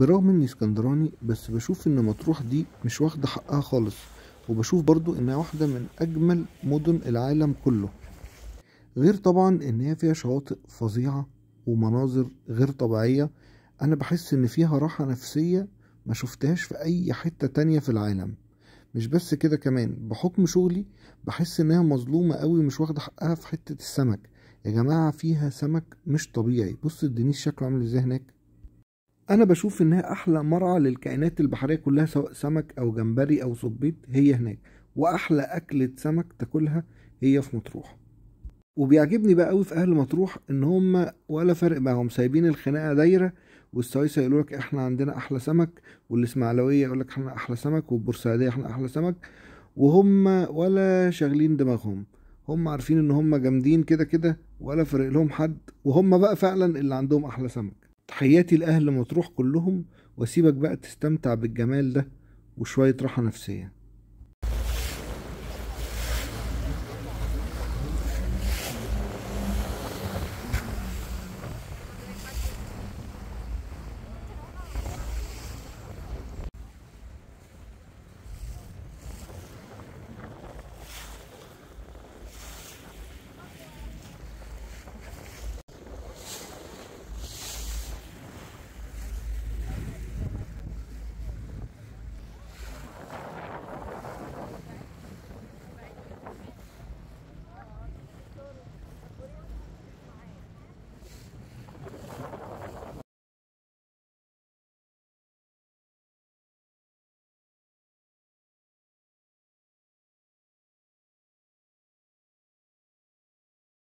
بالرغم اني اسكندراني بس بشوف ان مطروح دي مش واخدة حقها خالص وبشوف برضو انها واحدة من اجمل مدن العالم كله غير طبعا ان هي فيها شواطئ فظيعة ومناظر غير طبيعية انا بحس ان فيها راحة نفسية ما شفتهاش في اي حتة تانية في العالم مش بس كده كمان بحكم شغلي بحس انها مظلومة قوي مش واخدة حقها في حتة السمك يا جماعة فيها سمك مش طبيعي بص الدنيس شكله عامل ازاي هناك انا بشوف انها احلى مرعى للكائنات البحريه كلها سواء سمك او جمبري او صبيط هي هناك واحلى اكله سمك تاكلها هي في مطروح وبيعجبني بقى قوي في اهل مطروح ان هم ولا فرق معاهم سايبين الخناقه دايره والسويسة يقولوا لك احنا عندنا احلى سمك والاسماعيلويه يقول لك احنا احلى سمك والبورسعيديه احنا احلى سمك وهم ولا شاغلين دماغهم هم عارفين ان هم جامدين كده كده ولا فرق لهم حد وهم بقى فعلا اللي عندهم احلى سمك تحياتي لأهل مطروح كلهم وأسيبك بقى تستمتع بالجمال ده وشوية راحة نفسية